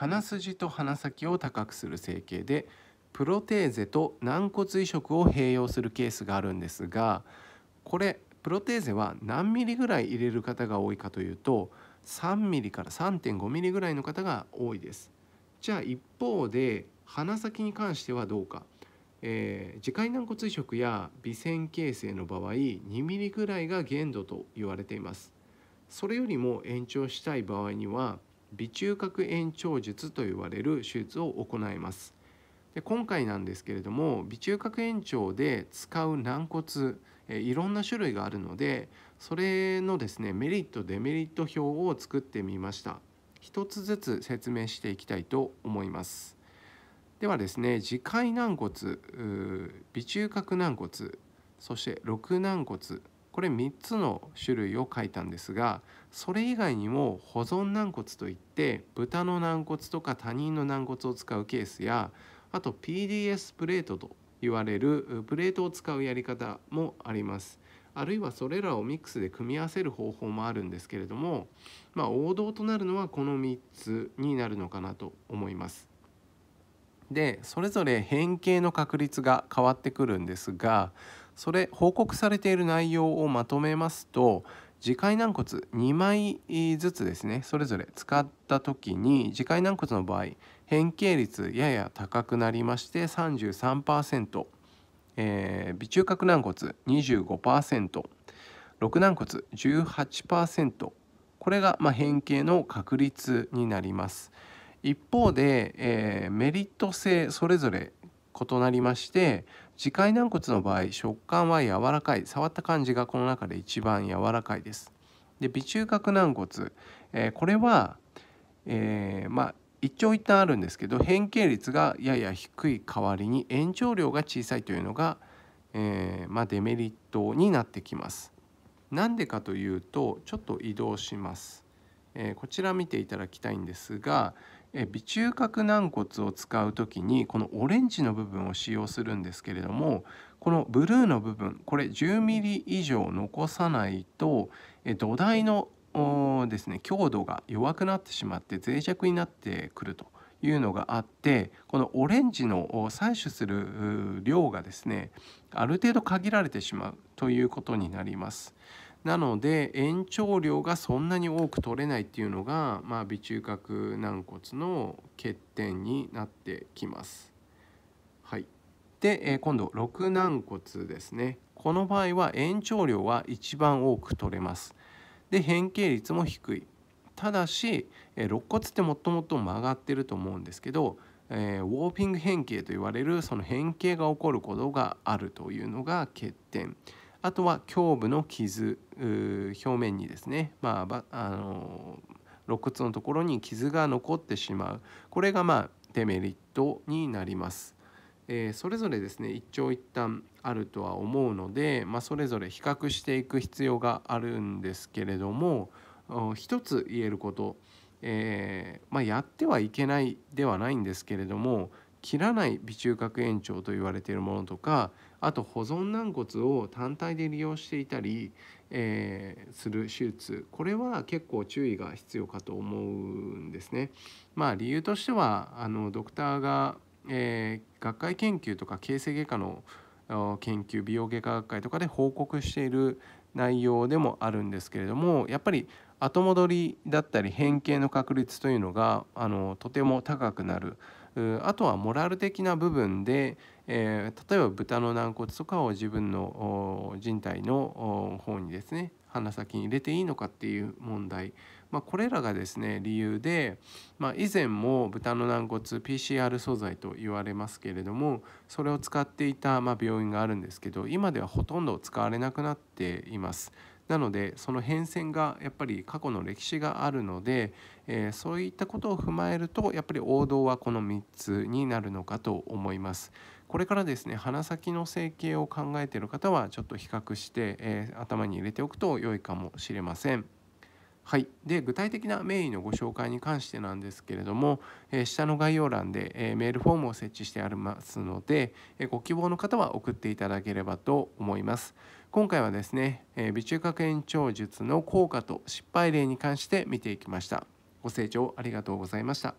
鼻筋と鼻先を高くする整形でプロテーゼと軟骨移植を併用するケースがあるんですがこれプロテーゼは何ミリぐらい入れる方が多いかというと3ミリから3.5ミリぐらいの方が多いです。じゃあ一方で鼻先に関してはどうか、えー、自軟骨移植や微線形成の場合2ミリぐらいが限度と言われています。それよりも延長したい場合には微中隔延長術と言われる手術を行いますで今回なんですけれども微中隔延長で使う軟骨えいろんな種類があるのでそれのですねメリットデメリット表を作ってみました一つずつ説明していきたいと思いますではですね耳介軟骨微中隔軟骨そして肋軟骨これ3つの種類を書いたんですがそれ以外にも保存軟骨といって豚の軟骨とか他人の軟骨を使うケースやあと PDS プレートと言われるプレートを使うやり方もありますあるいはそれらをミックスで組み合わせる方法もあるんですけれども、まあ、王道となるのはこの3つになるのかなと思います。でそれぞれ変形の確率が変わってくるんですがそれ報告されている内容をまとめますと磁界軟骨2枚ずつですねそれぞれ使った時に磁界軟骨の場合変形率やや高くなりまして33%、えー、微中核軟骨25%六軟骨18%これがま変形の確率になります。一方で、えー、メリット性それぞれ異なりまして次回軟骨の場合食感は柔らかい触った感じがこの中で一番柔らかいです。で微中核軟骨、えー、これは、えー、まあ一長一短あるんですけど変形率がやや低い代わりに延長量が小さいというのが、えー、まあ、デメリットになってきます。なんでかというとちょっと移動します。えー、こちら見ていただきたいんですが、微中核軟骨を使う時にこのオレンジの部分を使用するんですけれどもこのブルーの部分これ 10mm 以上残さないと土台のですね強度が弱くなってしまって脆弱になってくるというのがあってこのオレンジの採取する量がですねある程度限られてしまうということになります。なので延長量がそんなに多く取れないっていうのが、まあ、微中隔軟骨の欠点になってきます。はい、で、え今度6軟骨ですねこの場合は延長量は一番多く取れます。で変形率も低い。ただし、え肋骨ってもっともっと曲がってると思うんですけど、えー、ウォーピング変形と言われるその変形が起こることがあるというのが欠点。あとは胸部の傷表面にですね、まあ、あの肋骨のところに傷が残ってしまうこれがまあデメリットになります。えそれぞれですね一長一短あるとは思うので、まあ、それぞれ比較していく必要があるんですけれども一つ言えること、えー、まあ、やってはいけないではないんですけれども切らない微中核延長と言われているものとかあと保存軟骨を単体で利用していたり、えー、する手術これは結構注意が必要かと思うんですね。まあ、理由としてはあのドクターが、えー、学会研究とか形成外科の研究美容外科学会とかで報告している内容でもあるんですけれどもやっぱり後戻りだったり変形の確率というのがあのとても高くなる。あとはモラル的な部分で、えー、例えば豚の軟骨とかを自分の人体の方にですね鼻先に入れていいのかっていう問題、まあ、これらがですね理由で、まあ、以前も豚の軟骨 PCR 素材と言われますけれどもそれを使っていたま病院があるんですけど今ではほとんど使われなくなっています。なのでその変遷がやっぱり過去の歴史があるので、えー、そういったことを踏まえるとやっぱり王道はこの3つになるのかと思います。これからですね鼻先の整形を考えている方はちょっと比較して、えー、頭に入れておくと良いかもしれません。はい、で具体的な名医のご紹介に関してなんですけれども、えー、下の概要欄で、えー、メールフォームを設置してありますので、えー、ご希望の方は送っていただければと思います。今回はですね、え微中核延長術の効果と失敗例に関して見ていきました。ご清聴ありがとうございました。